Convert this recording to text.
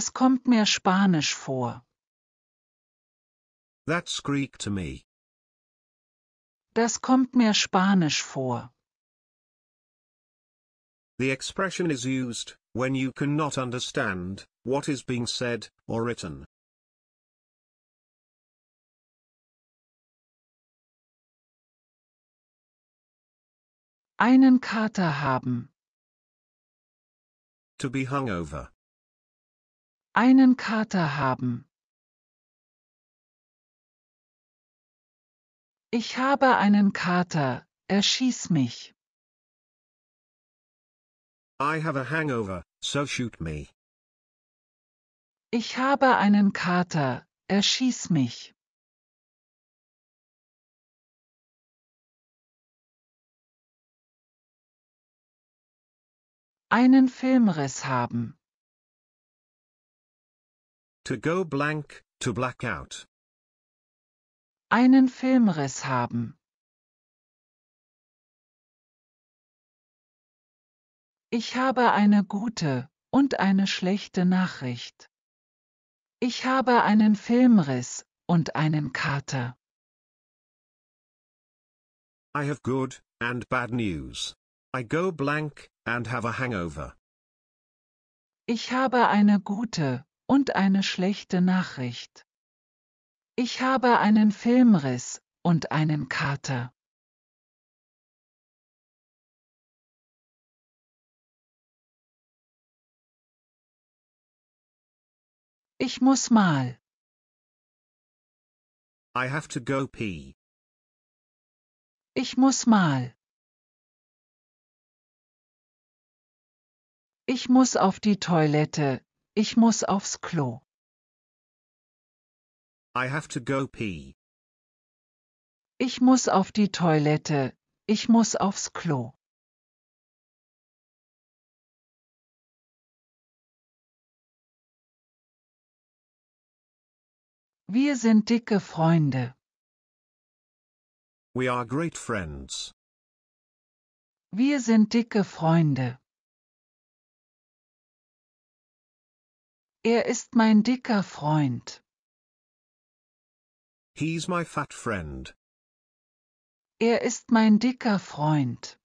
Das kommt mir spanisch vor. That's Greek to me. Das kommt mir spanisch vor. The expression is used when you cannot understand what is being said or written. Einen Kater haben. To be hungover. einen Kater haben. Ich habe einen Kater, erschieß mich. I have a hangover, so shoot me. Ich habe einen Kater, erschieß mich. Einen Filmriss haben to go blank, to black out. Einen Filmriss haben. Ich habe eine gute und eine schlechte Nachricht. Ich habe einen Filmriss und einen Kater. I have good and bad news. I go blank and have a hangover. Ich habe eine gute und eine schlechte Nachricht. Ich habe einen Filmriss und einen Kater. Ich muss mal. I have to go pee. Ich muss mal. Ich muss auf die Toilette, ich muss aufs Klo. I have to go pee. Ich muss auf die Toilette. Ich muss aufs Klo. Wir sind dicke Freunde. We are great friends. Wir sind dicke Freunde. Er ist mein dicker Freund. He's my fat friend. Er ist mein dicker Freund.